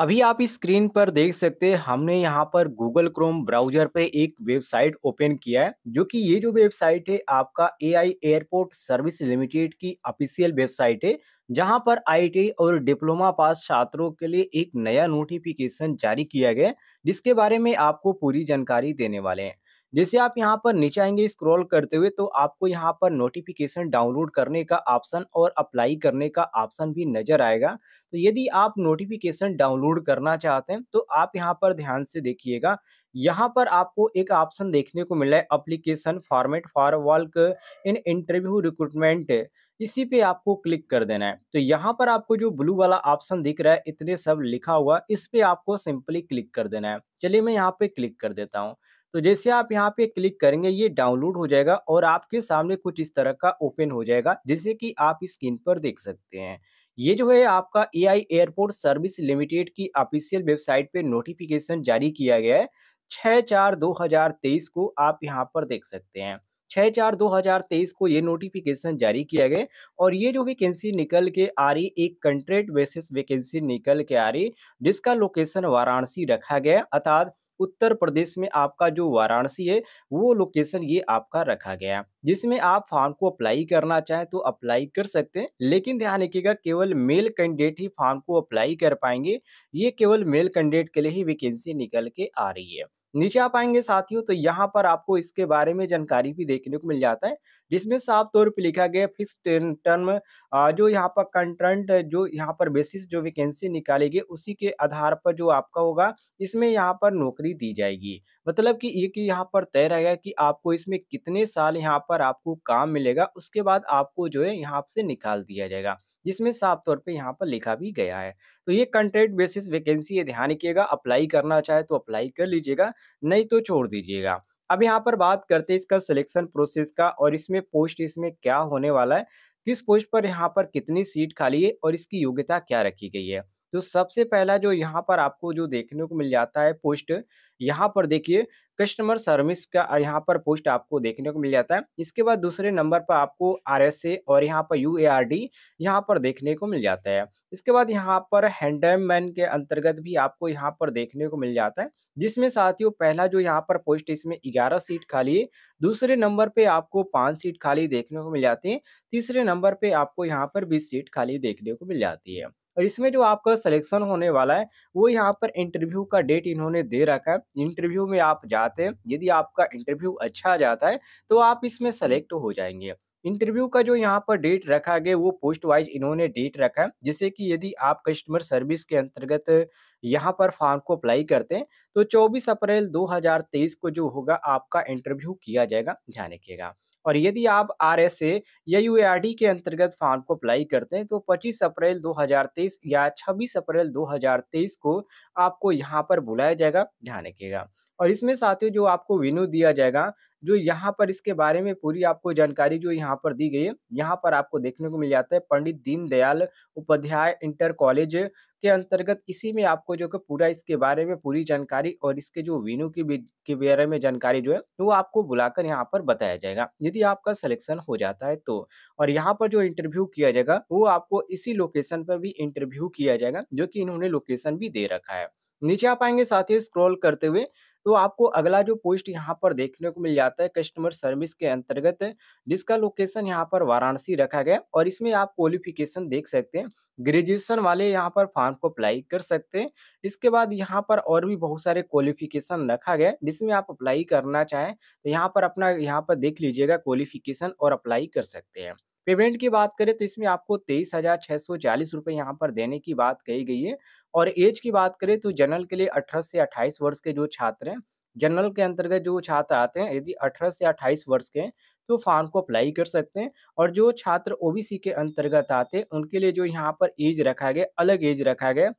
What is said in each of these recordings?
अभी आप इस स्क्रीन पर देख सकते हैं हमने यहाँ पर गूगल क्रोम ब्राउजर पे एक वेबसाइट ओपन किया है जो कि ये जो वेबसाइट है आपका एआई एयरपोर्ट सर्विस लिमिटेड की ऑफिशियल वेबसाइट है जहाँ पर आईटी और डिप्लोमा पास छात्रों के लिए एक नया नोटिफिकेशन जारी किया गया जिसके बारे में आपको पूरी जानकारी देने वाले हैं जैसे आप यहाँ पर नीचे आएंगे स्क्रॉल करते हुए तो आपको यहाँ पर नोटिफिकेशन डाउनलोड करने का ऑप्शन और अप्लाई करने का ऑप्शन भी नजर आएगा तो यदि आप नोटिफिकेशन डाउनलोड करना चाहते हैं तो आप यहाँ पर ध्यान से देखिएगा यहाँ पर आपको एक ऑप्शन देखने को मिला है application format for walk in interview recruitment इसी पे आपको क्लिक कर देना है तो यहाँ पर आपको जो ब्लू वाला ऑप्शन दिख रहा है इतने सब लिखा हुआ इस पे आपको सिंपली क्लिक कर देना है चलिए मैं यहाँ पे क्लिक कर देता हूँ तो जैसे आप यहाँ पे क्लिक करेंगे ये डाउनलोड हो जाएगा और आपके सामने कुछ इस तरह का ओपन हो जाएगा जिसे कि आप स्क्रीन पर देख सकते हैं ये जो है आपका A I airport service limited की ऑफिशियल वेबसाइट पे नोटिफिकेशन जारी किया गया है छः चार दो हजार तेईस को आप यहाँ पर देख सकते हैं छः चार दो हजार तेईस को ये नोटिफिकेशन जारी किया गया और ये जो वैकेंसी निकल के आ रही एक कंट्रेक्ट बेसिस वैकेंसी निकल के आ रही जिसका लोकेशन वाराणसी रखा गया अर्थात उत्तर प्रदेश में आपका जो वाराणसी है वो लोकेशन ये आपका रखा गया जिसमें आप फॉर्म को अप्लाई करना चाहें तो अप्लाई कर सकते हैं लेकिन ध्यान रखिएगा केवल मेल कैंडिडेट ही फॉर्म को अप्लाई कर पाएंगे ये केवल मेल कैंडिडेट के लिए ही वैकेंसी निकल के आ रही है नीचे आप आएंगे साथियों तो यहाँ पर आपको इसके बारे में जानकारी भी देखने को मिल जाता है जिसमें साफ तौर पर लिखा गया फिक्स टर्म जो यहाँ पर कंटेंट जो यहाँ पर बेसिस जो वैकेंसी निकालेगी उसी के आधार पर जो आपका होगा इसमें यहाँ पर नौकरी दी जाएगी मतलब कि ये यहाँ पर तय रहेगा कि आपको इसमें कितने साल यहाँ पर आपको काम मिलेगा उसके बाद आपको जो है यहाँ से निकाल दिया जाएगा जिसमें साफ तौर पे यहाँ पर लिखा भी गया है तो ये कंट्रेक्ट बेसिस वैकेंसी है ध्यान रखिएगा अप्लाई करना चाहे तो अप्लाई कर लीजिएगा नहीं तो छोड़ दीजिएगा अब यहाँ पर बात करते हैं इसका सिलेक्शन प्रोसेस का और इसमें पोस्ट इसमें क्या होने वाला है किस पोस्ट पर यहाँ पर कितनी सीट खाली है और इसकी योग्यता क्या रखी गई है तो सबसे पहला जो यहाँ पर आपको जो देखने को मिल जाता है पोस्ट यहाँ पर देखिए कस्टमर सर्विस का यहाँ पर पोस्ट आपको देखने को मिल जाता है इसके बाद दूसरे नंबर पर आपको आर एस ए और यहाँ पर यू ए आर डी यहाँ पर देखने को मिल जाता है इसके बाद यहाँ पर हैंडमैन के अंतर्गत भी आपको यहाँ पर देखने को मिल जाता है जिसमें साथियों पहला जो यहाँ पर पोस्ट इसमें ग्यारह सीट खाली है दूसरे नंबर पर आपको पाँच सीट खाली देखने को मिल जाती है तीसरे नंबर पर आपको यहाँ पर बीस सीट खाली देखने को मिल जाती है और इसमें जो आपका सिलेक्शन होने वाला है वो यहाँ पर इंटरव्यू का डेट इन्होंने दे रखा है इंटरव्यू में आप जाते हैं यदि आपका इंटरव्यू अच्छा जाता है तो आप इसमें सेलेक्ट हो जाएंगे इंटरव्यू का जो यहाँ पर डेट रखा गया वो पोस्ट वाइज इन्होंने डेट रखा है जैसे कि यदि आप कस्टमर सर्विस के अंतर्गत यहाँ पर फॉर्म को अप्लाई करते हैं तो 24 अप्रैल 2023 को जो होगा आपका इंटरव्यू किया जाएगा ध्यान रखिएगा और यदि आप आर एस ए या यू के अंतर्गत फॉर्म को अप्लाई करते हैं तो 25 अप्रैल 2023 या 26 अप्रैल 2023 को आपको यहाँ पर बुलाया जाएगा ध्यान रखिएगा और इसमें साथियों जो आपको विनो दिया जाएगा जो यहाँ पर इसके बारे में पूरी आपको जानकारी जो यहाँ पर दी गई है यहाँ पर आपको देखने को मिल जाता है पंडित दीनदयाल उपाध्याय इंटर कॉलेज के अंतर्गत इसी में आपको जो कि पूरा इसके बारे में पूरी जानकारी और इसके जो विनू की भी के बारे में जानकारी जो है वो आपको बुलाकर यहाँ पर बताया जाएगा यदि आपका सिलेक्शन हो जाता है तो और यहाँ पर जो इंटरव्यू किया जाएगा वो आपको इसी लोकेशन पर भी इंटरव्यू किया जाएगा जो कि इन्होंने लोकेशन भी दे रखा है नीचे आप आएंगे साथ ही स्क्रॉल करते हुए तो आपको अगला जो पोस्ट यहाँ पर देखने को मिल जाता है कस्टमर सर्विस के अंतर्गत जिसका लोकेशन यहाँ पर वाराणसी रखा गया और इसमें आप क्वालिफिकेशन देख सकते हैं ग्रेजुएशन वाले यहाँ पर फॉर्म को अप्लाई कर सकते हैं इसके बाद यहाँ पर और भी बहुत सारे क्वालिफिकेशन रखा गया जिसमें आप अप्लाई करना चाहें तो यहाँ पर अपना यहाँ पर देख लीजिएगा क्वालिफिकेशन और अप्लाई कर सकते हैं पेमेंट की बात करें तो इसमें आपको तेईस हजार छः सौ चालीस रुपये यहाँ पर देने की बात कही गई है और एज की बात करें तो जनरल के लिए अठारह से अट्ठाईस वर्ष के जो छात्र हैं जनरल के अंतर्गत जो छात्र आते हैं यदि 18 से 28 वर्ष के हैं तो फॉर्म को अप्लाई कर सकते हैं और जो छात्र ओबीसी के अंतर्गत आते हैं उनके लिए जो यहाँ पर एज रखा गया अलग एज रखा गया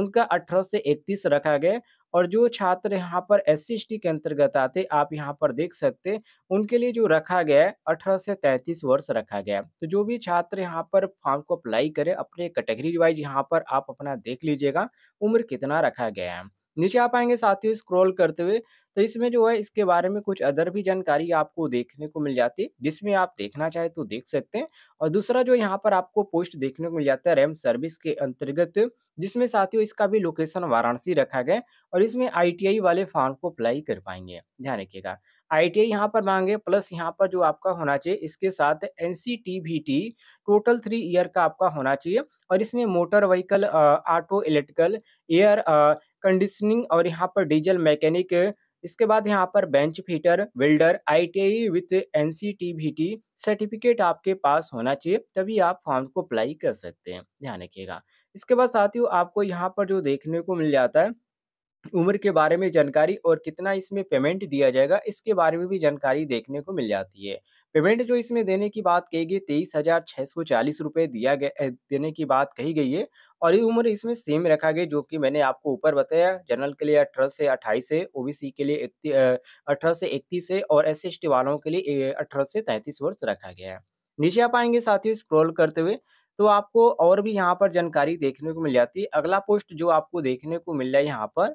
उनका 18 से 31 रखा गया और जो छात्र यहाँ पर एस सी के अंतर्गत आते आप यहाँ पर देख सकते उनके लिए जो रखा गया है अठारह से तैंतीस वर्ष रखा गया है तो जो भी छात्र यहाँ पर फॉर्म को अप्लाई करे अपने कैटेगरी वाइज यहाँ पर आप अपना देख लीजिएगा उम्र कितना रखा गया है नीचे आप आएंगे साथियों स्क्रॉल करते हुए तो इसमें जो है इसके बारे में कुछ अदर भी जानकारी आपको देखने को मिल जाती है जिसमें आप देखना चाहे तो देख सकते हैं और दूसरा जो यहाँ पर आपको पोस्ट देखने को मिल जाता है रैम सर्विस के अंतर्गत जिसमें साथियों इसका भी लोकेशन वाराणसी रखा गया और इसमें आई वाले फॉर्म को अप्लाई कर पाएंगे ध्यान रखिएगा आई टी यहाँ पर मांगे प्लस यहाँ पर जो आपका होना चाहिए इसके साथ एन टोटल थ्री ईयर का आपका होना चाहिए और इसमें motor vehicle auto electrical air conditioning और यहाँ पर डीजल मैकेनिक इसके बाद यहाँ पर bench fitter welder I with an certificate आपके पास होना चाहिए तभी आप फॉर्म को अप्लाई कर सकते हैं ध्यान रखिएगा इसके बाद साथियों आपको यहाँ पर जो देखने को मिल जाता है उम्र के बारे में जानकारी और कितना इसमें पेमेंट दिया जाएगा इसके बारे में भी जानकारी देखने को मिल जाती है पेमेंट जो इसमें देने की बात कही गई तेईस हज़ार छः सौ चालीस रुपये दिया गया देने की बात कही गई है और ये उम्र इसमें सेम रखा गया जो कि मैंने आपको ऊपर बताया जनरल के लिए अठारह से अट्ठाईस है ओबीसी के लिए अठारह से इकतीस है और एस सी वालों के लिए अठारह से तैंतीस वर्ष रखा गया है नीचे आप आएंगे साथियों स्क्रॉल करते हुए तो आपको और भी यहाँ पर जानकारी देखने को मिल जाती है अगला पोस्ट जो आपको देखने को मिल रहा है यहाँ पर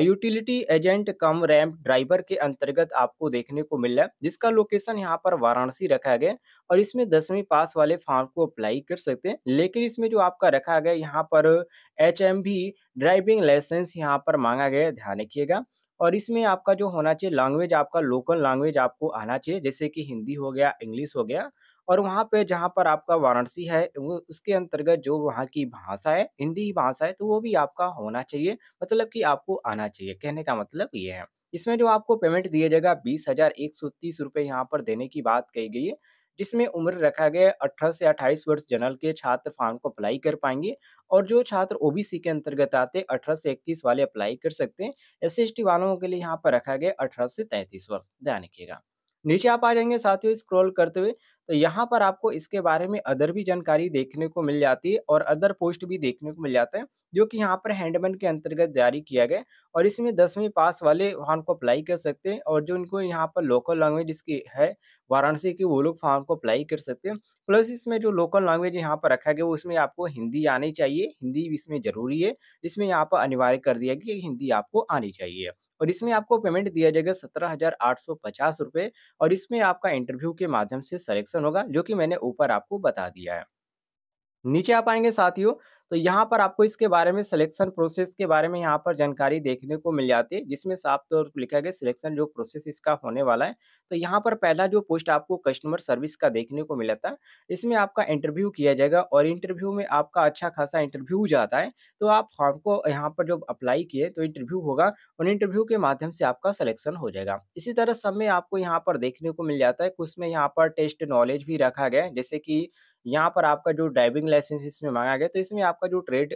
utility agent cum ramp driver के अंतर्गत आपको देखने को मिल रहा है जिसका लोकेशन यहाँ पर वाराणसी रखा गया और इसमें दसवीं पास वाले फॉर्म को अप्लाई कर सकते हैं लेकिन इसमें जो आपका रखा गया यहाँ पर एच ड्राइविंग लाइसेंस यहाँ पर मांगा गया ध्यान रखिएगा और इसमें आपका जो होना चाहिए लैंग्वेज आपका लोकल लैंग्वेज आपको आना चाहिए जैसे कि हिंदी हो गया इंग्लिश हो गया और वहाँ पे जहाँ पर आपका वाराणसी है वो उसके अंतर्गत जो वहाँ की भाषा है हिंदी भाषा है तो वो भी आपका होना चाहिए मतलब कि आपको आना चाहिए कहने का मतलब ये है इसमें जो आपको पेमेंट दिया जाएगा बीस हजार एक सौ तीस रुपये यहाँ पर देने की बात कही गई है जिसमें उम्र रखा गया है अठारह से अट्ठाईस वर्ष जनरल के छात्र फॉर्म को अप्लाई कर पाएंगे और जो छात्र ओबीसी के अंतर्गत आते हैं अठारह से इकतीस वाले अप्लाई कर सकते हैं एस वालों के लिए यहाँ पर रखा गया अठारह से तैंतीस वर्ष ध्यान रखिएगा नीचे आप आ जाएंगे साथियों स्क्रॉल करते हुए तो यहाँ पर आपको इसके बारे में अदर भी जानकारी देखने को मिल जाती है और अदर पोस्ट भी देखने को मिल जाते हैं जो कि यहाँ पर हैंडमैन के अंतर्गत जारी किया गया और इसमें दसवीं पास वाले फॉर्म को अप्लाई कर सकते हैं और जो उनको यहाँ पर लोकल लैंग्वेज इसकी है वाराणसी की वो लोग फॉर्म को अप्लाई कर सकते हैं प्लस इसमें जो लोकल लैंग्वेज यहाँ पर रखा गया वो इसमें आपको हिंदी आनी चाहिए हिंदी इसमें ज़रूरी है इसमें यहाँ पर अनिवार्य कर दिया गया कि हिंदी आपको आनी चाहिए और इसमें आपको पेमेंट दिया जाएगा सत्रह हज़ार आठ सौ पचास रुपये और इसमें आपका इंटरव्यू के माध्यम से सलेक्शन ऑप्शन होगा जो कि मैंने ऊपर आपको बता दिया है नीचे आप आएंगे साथियों तो यहाँ पर आपको इसके बारे में सिलेक्शन प्रोसेस के बारे में यहाँ पर जानकारी देखने को मिल जाती है जिसमें साफ तौर पर लिखा गया सिलेक्शन जो प्रोसेस इसका होने वाला है तो यहाँ पर पहला जो पोस्ट आपको कस्टमर सर्विस का देखने को मिला था इसमें आपका इंटरव्यू किया जाएगा और इंटरव्यू में आपका अच्छा खासा इंटरव्यू जाता है तो आप फॉर्म को यहाँ पर जब अप्लाई किए तो इंटरव्यू होगा और इंटरव्यू के माध्यम से आपका सलेक्शन हो जाएगा इसी तरह सब में आपको यहाँ पर देखने को मिल जाता है उसमें यहाँ पर टेस्ट नॉलेज भी रखा गया है जैसे कि यहाँ पर आपका जो ड्राइविंग लाइसेंस इसमें मांगा गया तो इसमें आपका जो ट्रेड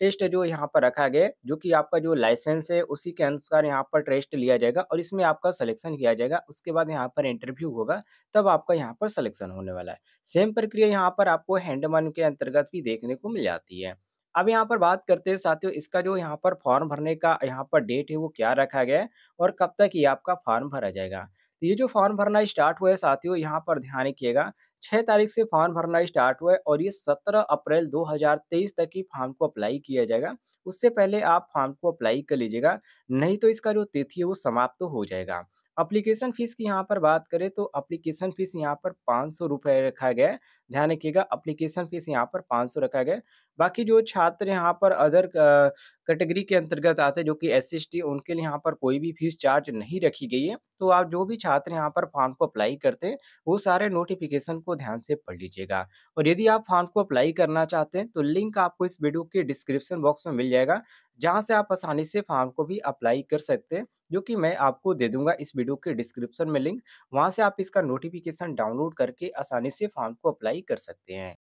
टेस्ट जो यहाँ पर रखा गया जो कि आपका जो लाइसेंस है उसी के अनुसार यहाँ पर टेस्ट लिया जाएगा और इसमें आपका सलेक्शन किया जाएगा उसके बाद यहाँ पर इंटरव्यू होगा तब आपका यहाँ पर सलेक्शन होने वाला है सेम प्रक्रिया यहाँ पर आपको हैंडमन के अंतर्गत भी देखने को मिल जाती है अब यहाँ पर बात करते हैं साथियों इसका जो यहाँ पर फॉर्म भरने का यहाँ पर डेट है वो क्या रखा गया है और कब तक ये आपका फॉर्म भरा जाएगा तो ये जो फॉर्म भरना स्टार्ट हुआ है साथियों यहाँ पर ध्यान रखिएगा छः तारीख से फॉर्म भरना स्टार्ट हुआ है और ये सत्रह अप्रैल 2023 तक ही फॉर्म को अप्लाई किया जाएगा उससे पहले आप फॉर्म को अप्लाई कर लीजिएगा नहीं तो इसका जो तिथि है वो समाप्त तो हो जाएगा अप्लीकेशन फ़ीस की यहाँ पर बात करें तो अप्लीकेशन फ़ीस यहाँ पर पाँच सौ रुपये रखा गया है ध्यान रखिएगा अप्लीकेशन फ़ीस यहाँ पर पाँच सौ रखा गया है बाकी जो छात्र यहाँ पर अदर कैटेगरी के अंतर्गत आते हैं जो कि एस टी उनके लिए यहाँ पर कोई भी फीस चार्ज नहीं रखी गई है तो आप जो भी छात्र यहाँ पर फॉर्म को अप्लाई करते हैं वो सारे नोटिफिकेशन को ध्यान से पढ़ लीजिएगा और यदि आप फॉर्म को अप्लाई करना चाहते हैं तो लिंक आपको इस वीडियो के डिस्क्रिप्शन बॉक्स में मिल जाएगा जहां से आप आसानी से फार्म को भी अप्लाई कर सकते हैं जो कि मैं आपको दे दूंगा इस वीडियो के डिस्क्रिप्शन में लिंक वहां से आप इसका नोटिफिकेशन डाउनलोड करके आसानी से फॉर्म को अप्लाई कर सकते हैं